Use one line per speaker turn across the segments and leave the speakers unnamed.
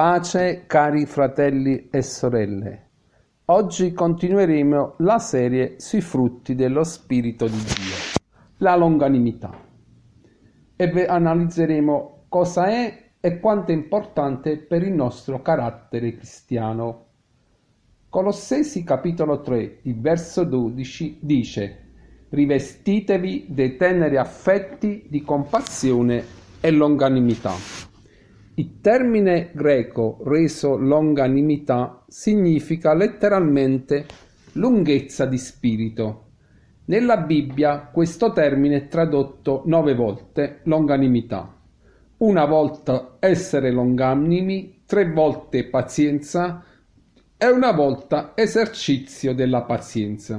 Pace cari fratelli e sorelle. Oggi continueremo la serie sui frutti dello Spirito di Dio, la longanimità. E analizzeremo cosa è e quanto è importante per il nostro carattere cristiano. Colossesi capitolo 3, il verso 12 dice Rivestitevi dei teneri affetti di compassione e longanimità. Il termine greco reso "longanimità" significa letteralmente "lunghezza di spirito". Nella Bibbia questo termine è tradotto nove volte "longanimità": una volta "essere longanimi", tre volte "pazienza" e una volta "esercizio della pazienza".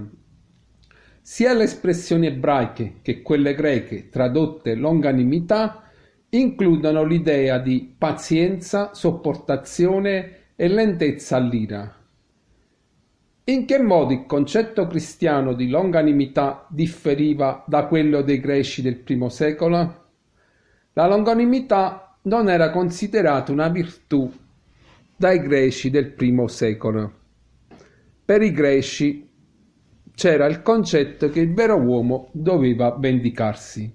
Sia le espressioni ebraiche che quelle greche tradotte "longanimità" Includono l'idea di pazienza, sopportazione e lentezza all'ira. In che modo il concetto cristiano di longanimità differiva da quello dei greci del primo secolo? La longanimità non era considerata una virtù dai greci del primo secolo. Per i greci c'era il concetto che il vero uomo doveva vendicarsi.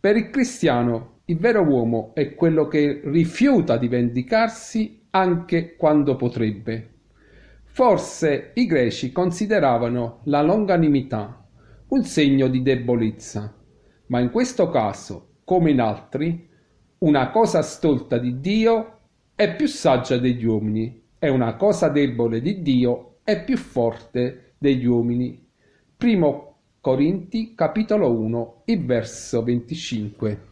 Per il cristiano il vero uomo è quello che rifiuta di vendicarsi anche quando potrebbe. Forse i greci consideravano la longanimità un segno di debolezza, ma in questo caso, come in altri, una cosa stolta di Dio è più saggia degli uomini e una cosa debole di Dio è più forte degli uomini. Primo Corinti capitolo 1, il verso 25.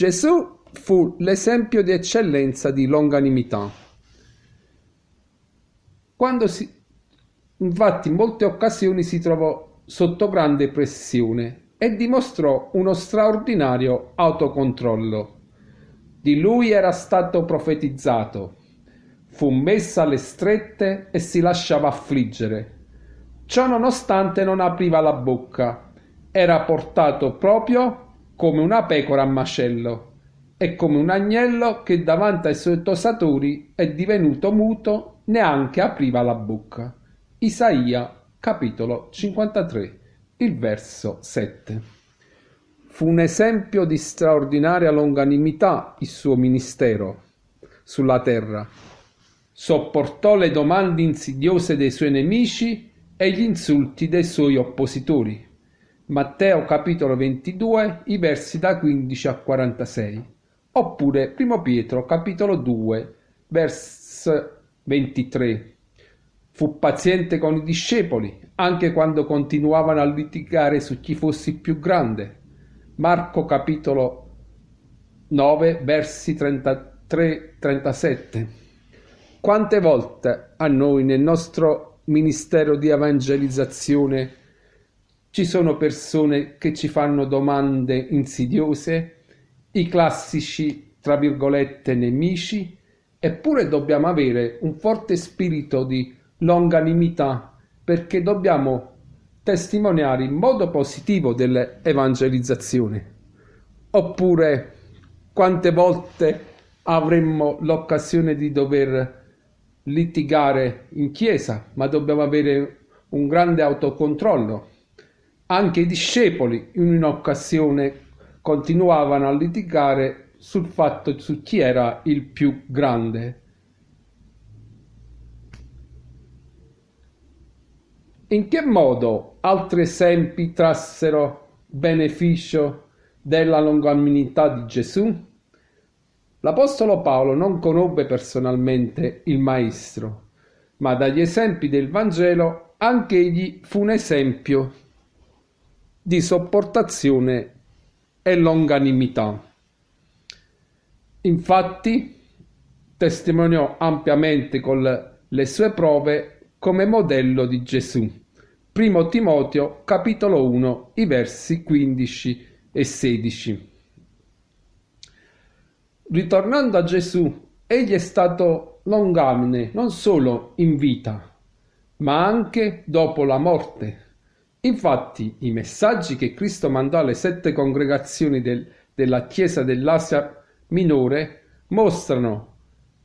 Gesù fu l'esempio di eccellenza di longanimità. Quando si, infatti in molte occasioni si trovò sotto grande pressione e dimostrò uno straordinario autocontrollo. Di lui era stato profetizzato. Fu messa alle strette e si lasciava affliggere. Ciò nonostante non apriva la bocca. Era portato proprio come una pecora a macello e come un agnello che davanti ai suoi sottosaturi è divenuto muto, neanche apriva la bocca. Isaia capitolo 53, il verso 7. Fu un esempio di straordinaria longanimità il suo ministero sulla terra. Sopportò le domande insidiose dei suoi nemici e gli insulti dei suoi oppositori Matteo capitolo 22, i versi da 15 a 46, oppure 1 Pietro capitolo 2, verso 23. Fu paziente con i discepoli, anche quando continuavano a litigare su chi fosse più grande. Marco capitolo 9, versi 33-37. Quante volte a noi nel nostro ministero di evangelizzazione ci sono persone che ci fanno domande insidiose, i classici tra virgolette nemici, eppure dobbiamo avere un forte spirito di longanimità perché dobbiamo testimoniare in modo positivo dell'evangelizzazione. Oppure quante volte avremmo l'occasione di dover litigare in chiesa, ma dobbiamo avere un grande autocontrollo anche i discepoli in un'occasione continuavano a litigare sul fatto su chi era il più grande. In che modo altri esempi trassero beneficio della longanimità di Gesù? L'Apostolo Paolo non conobbe personalmente il Maestro, ma dagli esempi del Vangelo anche egli fu un esempio di sopportazione e longanimità. Infatti testimoniò ampiamente con le sue prove come modello di Gesù. Primo Timoteo capitolo 1 i versi 15 e 16. Ritornando a Gesù, egli è stato longamine non solo in vita, ma anche dopo la morte Infatti i messaggi che Cristo mandò alle sette congregazioni della Chiesa dell'Asia Minore mostrano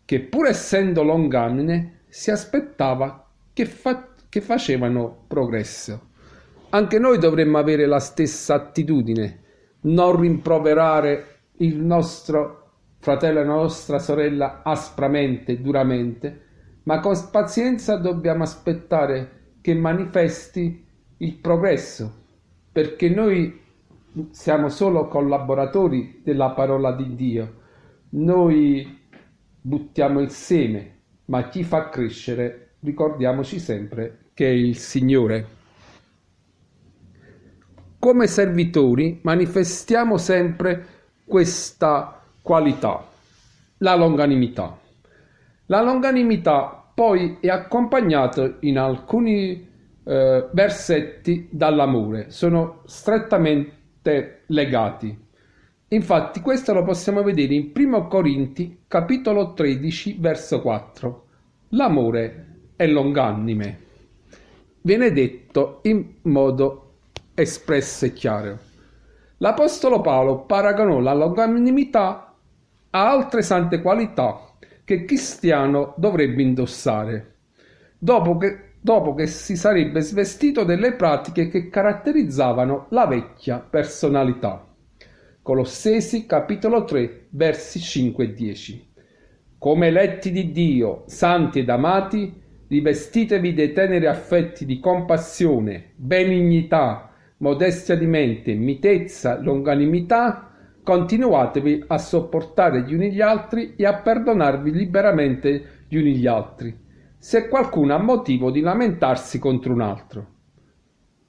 che pur essendo longanime si aspettava che, fa che facevano progresso. Anche noi dovremmo avere la stessa attitudine, non rimproverare il nostro fratello e la nostra sorella aspramente, duramente, ma con pazienza dobbiamo aspettare che manifesti il progresso, perché noi siamo solo collaboratori della parola di Dio, noi buttiamo il seme, ma chi fa crescere, ricordiamoci sempre, che è il Signore. Come servitori manifestiamo sempre questa qualità, la longanimità. La longanimità poi è accompagnata in alcuni eh, versetti dall'amore, sono strettamente legati. Infatti questo lo possiamo vedere in 1 Corinti capitolo 13 verso 4. L'amore è longanime. Viene detto in modo espresso e chiaro. L'Apostolo Paolo paragonò la longanimità a altre sante qualità che il cristiano dovrebbe indossare. Dopo che dopo che si sarebbe svestito delle pratiche che caratterizzavano la vecchia personalità. Colossesi capitolo 3 versi 5 e 10. Come eletti di Dio, santi ed amati, rivestitevi dei teneri affetti di compassione, benignità, modestia di mente, mitezza, longanimità, continuatevi a sopportare gli uni gli altri e a perdonarvi liberamente gli uni gli altri se qualcuno ha motivo di lamentarsi contro un altro.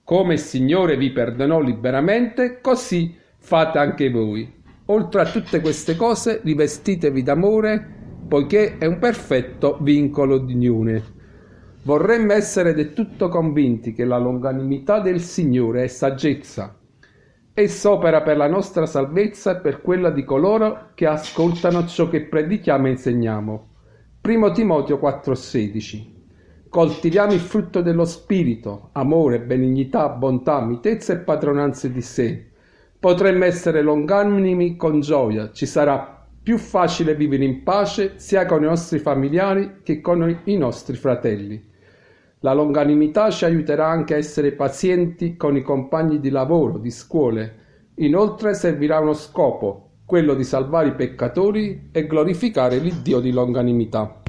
Come il Signore vi perdonò liberamente, così fate anche voi. Oltre a tutte queste cose, rivestitevi d'amore, poiché è un perfetto vincolo di unione. Vorremmo essere del tutto convinti che la longanimità del Signore è saggezza. Essa opera per la nostra salvezza e per quella di coloro che ascoltano ciò che predichiamo e insegniamo 1 Timoteo 4,16 Coltiviamo il frutto dello spirito, amore, benignità, bontà, mitezza e padronanza di sé. Potremmo essere longanimi con gioia, ci sarà più facile vivere in pace sia con i nostri familiari che con i nostri fratelli. La longanimità ci aiuterà anche a essere pazienti con i compagni di lavoro, di scuole. Inoltre servirà uno scopo, quello di salvare i peccatori e glorificare l'Iddio di longanimità.